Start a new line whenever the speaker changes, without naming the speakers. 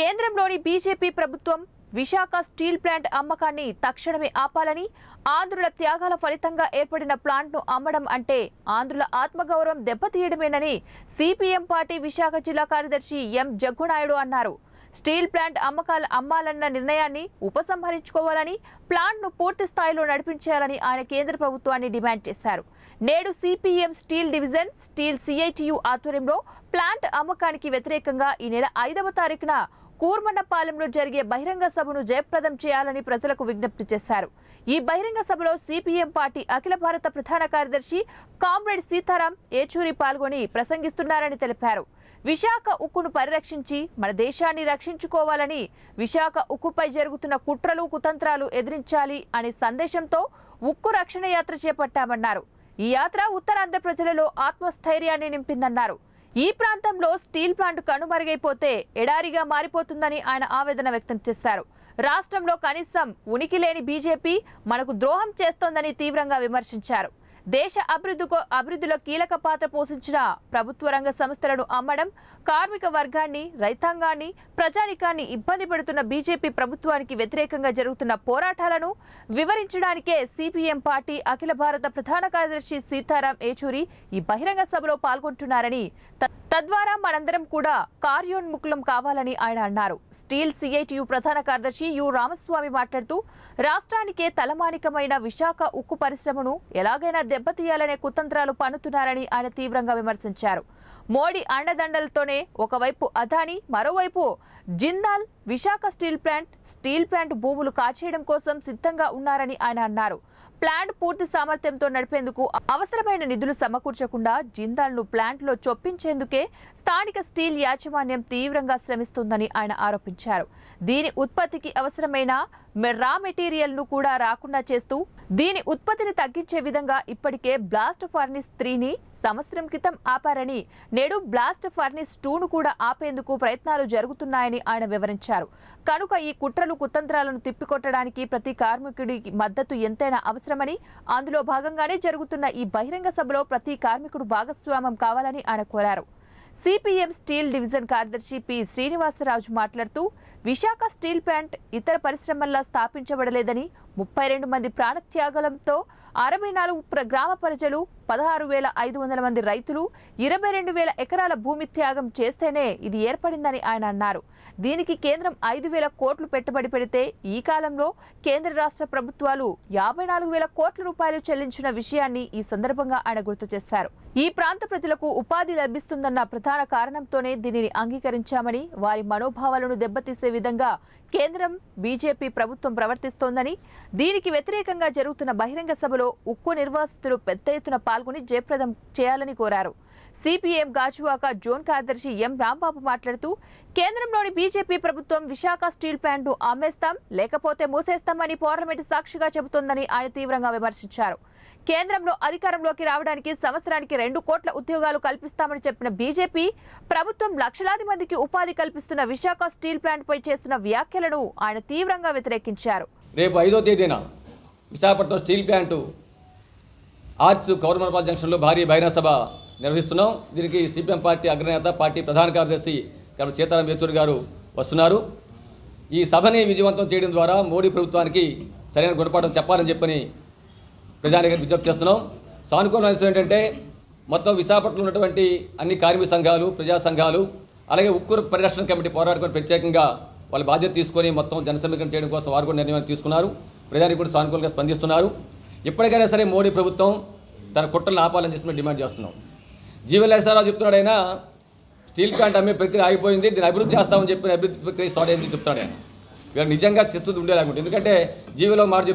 కేంద్రంలోని బీజేపీ ప్రభుత్వం Visakha steel plant అమ్మకాన్ని తక్షణమే ఆపాలని ఆంధ్రుల త్యాగాల ఫలితంగా ఏర్పడిన ప్లాంట్ను అమ్మడం అంటే ఆంధ్రుల ఆత్మగౌరవం దెబ్బతీయడమేనని సిపిఎం పార్టీ విశాఖ జిల్లా కార్యదర్శి ఎం జగ్గునాయుడు అన్నారు స్టీల్ ప్లాంట్ అమ్మకాలు అమ్మాలన్న నిర్ణయాన్ని ఉపసంహరించుకోవాలని ప్లాంట్ను పూర్తి స్థాయిలో నడిపించాలని ఆయన కేంద్ర ప్రభుత్వాన్ని డిమాండ్ చేశారు నేడు CPM steel division steel CITU ఆధ్వర్యంలో ప్లాంట్ అమ్మకానికి వ్యతిరేకంగా ఈ నెల ఐదవ తారీఖున కూర్మన్నపాలెంలో జరిగే బహిరంగ సభను జయప్రదం చేయాలని ప్రజలకు విజ్ఞప్తి చేశారు ఈ బహిరంగ సభలో సిపిఎం పార్టీ అఖిల భారత ప్రధాన కార్యదర్శి కామ్రేడ్ సీతారాం ఏచూరి పాల్గొని ప్రసంగిస్తున్నారని తెలిపారు విశాఖ ఉక్కును పరిరక్షించి మన దేశాన్ని రక్షించుకోవాలని విశాఖ ఉక్కుపై జరుగుతున్న కుట్రలు కుతంత్రాలు ఎదిరించాలి అనే సందేశంతో ఉక్కు రక్షణ యాత్ర చేపట్టామన్నారు ఈ యాత్ర ఉత్తరాంధ్ర ప్రజలలో ఆత్మస్థైర్యాన్ని నింపిందన్నారు ఈ ప్రాంతంలో స్టీల్ ప్లాంట్ కనుమరుగైపోతే ఎడారిగా మారిపోతుందని ఆయన ఆవేదన వ్యక్తం చేశారు రాష్ట్రంలో కనీసం ఉనికి లేని బీజేపీ మనకు ద్రోహం చేస్తోందని తీవ్రంగా విమర్శించారు దేశ అభివృద్ధికు అభివృద్ధిలో కీలక పాత్ర పోషించిన ప్రభుత్వ రంగ సంస్థలను అమ్మడం కార్మిక వర్గాన్ని రైతాంగాన్ని ప్రజానికాన్ని ఇబ్బంది పెడుతున్న బీజేపీ ప్రభుత్వానికి వ్యతిరేకంగా జరుగుతున్న పోరాటాలను వివరించడానికే సిపిఎం పార్టీ అఖిల భారత ప్రధాన కార్యదర్శి సీతారాం ఏచూరి ఈ బహిరంగ సభలో పాల్గొంటున్నారని తద్వారా మనందరం కూడా కార్యోన్ముఖులం కావాలని ఆయన అన్నారు స్టీల్ సిఐటియు ప్రధాన కార్యదర్శి యు రామస్వామి మాట్లాడుతూ రాష్ట్రానికే తలమానికమైన విశాఖ ఉక్కు పరిశ్రమను ఎలాగైనా దెబ్బతీయాలనే కుతంత్రాలు పన్నుతున్నారని ఆయన తీవ్రంగా విమర్శించారు మోడీ అండదండలతోనే ఒకవైపు అదానీ మరోవైపు Jindal Visakha steel plant steel plant భూములు కాచేయడం కోసం సిద్ధంగా ఉన్నారని ఆయన అన్నారు ప్లాంట్ పూర్తి సామర్థ్యంతో నడిపేందుకు అవసరమైన నిధులు సమకూర్చకుండా జిందాల్ను ప్లాంట్లో చొప్పించేందుకే స్థానిక స్టీల్ యాజమాన్యం తీవ్రంగా శ్రమిస్తుందని ఆయన ఆరోపించారు దీని ఉత్పత్తికి అవసరమైన రా మెటీరియల్ను కూడా రాకుండా చేస్తూ దీని ఉత్పత్తిని తగ్గించే విధంగా ఇప్పటికే బ్లాస్ట్ ఫర్నిస్ త్రీని సంవత్సరం క్రితం ఆపారని నేడు బ్లాస్ట్ ఫర్నిస్ టూను కూడా ఆపేందుకు ప్రయత్నాలు జరుగుతున్నాయని ఆయన వివరించారు కనుక ఈ కుట్రలు కుతంత్రాలను తిప్పికొట్టడానికి ప్రతి కార్మికుడికి మద్దతు ఎంతైనా అవసరమని అందులో భాగంగానే జరుగుతున్న ఈ బహిరంగ సభలో ప్రతి కార్మికుడు భాగస్వామ్యం కావాలని ఆయన కోరారు సిపిఎం స్టీల్ డివిజన్ కార్యదర్శి పి శ్రీనివాసరాజు మాట్లాడుతూ విశాఖ స్టీల్ ప్లాంట్ ఇతర పరిశ్రమల్లో స్థాపించబడలేదని ముప్పై రెండు మంది ప్రాణత్యాగలంతో అరవై నాలుగు గ్రామ ప్రజలు పదహారు వేల ఐదు వందల మంది రైతులు ఇరవై రెండు వేల ఎకరాల భూమి త్యాగం చేస్తేనే ఇది ఏర్పడిందని ఆయన అన్నారు దీనికి కేంద్రం ఐదు వేల కోట్లు పెట్టుబడి పెడితే ఈ కాలంలో కేంద్ర రాష్ట్ర ప్రభుత్వాలు యాభై నాలుగు వేల కోట్ల రూపాయలు చెల్లించిన విషయాన్ని ఈ సందర్భంగా ఆయన గుర్తు చేశారు ఈ ప్రాంత ప్రజలకు ఉపాధి లభిస్తుందన్న ప్రధాన కారణంతోనే దీనిని అంగీకరించామని వారి మనోభావాలను దెబ్బతీసే విధంగా కేంద్రం బీజేపీ ప్రభుత్వం ప్రవర్తిస్తోందని దీనికి వ్యతిరేకంగా జరుగుతున్న బహిరంగ సభలో ఉక్కు నిర్వాసితులు పెద్ద ఎత్తున పాల్గొని జయప్రదం చేయాలని కోరారు సిపిఎం గాజువాక జోన్ కార్యదర్శి ఎం రాంబాబు మాట్లాడుతూ కేంద్రంలోని బీజేపీ ప్రభుత్వం విశాఖ స్టీల్ ప్లాంట్ను అమ్మేస్తాం లేకపోతే మూసేస్తామని పార్లమెంటు సాక్షిగా చెబుతోందని ఆయన తీవ్రంగా విమర్శించారు కేంద్రంలో అధికారంలోకి రావడానికి సంవత్సరానికి రెండు కోట్ల ఉద్యోగాలు కల్పిస్తామని చెప్పిన బీజేపీ ప్రభుత్వం లక్షలాది మందికి ఉపాధి కల్పిస్తున్న విశాఖ స్టీల్ ప్లాంట్పై చేస్తున్న వ్యాఖ్యలను ఆయన తీవ్రంగా వ్యతిరేకించారు
రేపు ఐదో తేదీన విశాఖపట్నం స్టీల్ ప్లాంటు ఆర్చ్ కౌరమనపాల జంక్షన్లో భారీ బహిరంగ సభ నిర్వహిస్తున్నాం దీనికి సిపిఎం పార్టీ అగ్రనేత పార్టీ ప్రధాన కార్యదర్శి కవి సీతారాం యేచూరి గారు వస్తున్నారు ఈ సభని విజయవంతం చేయడం ద్వారా మోడీ ప్రభుత్వానికి సరైన గుణపాఠం చెప్పాలని చెప్పని ప్రజానికి విజ్ఞప్తి చేస్తున్నాం సానుకూల ఏంటంటే మొత్తం విశాఖపట్నంలో ఉన్నటువంటి అన్ని కార్మిక సంఘాలు ప్రజా సంఘాలు అలాగే ఉక్కురు పరిరక్షణ కమిటీ పోరాడుకుని ప్రత్యేకంగా వాళ్ళ బాధ్యత తీసుకొని మొత్తం జనసమీకరణ చేయడం కోసం వారు కూడా నిర్ణయం తీసుకున్నారు ప్రజానికి కూడా సానుకూలంగా స్పందిస్తున్నారు ఎప్పటికైనా సరే మోడీ ప్రభుత్వం తన కుట్రలను ఆపాలని చేసి డిమాండ్ చేస్తున్నాం జీవలేశ్వరరావు చెప్తున్నాడు ఆయన స్టీల్ ప్లాంట్ అమ్మే ప్రక్రియ ఆగిపోయింది దీన్ని అభివృద్ధి చేస్తామని చెప్పి అభివృద్ధి ప్రక్రియ స్టార్ట్ అయింది చెప్తాడు ఆయన వీళ్ళు నిజంగా చేస్తుంది ఉండేలాగుంటుంది ఎందుకంటే జీవిలో మాట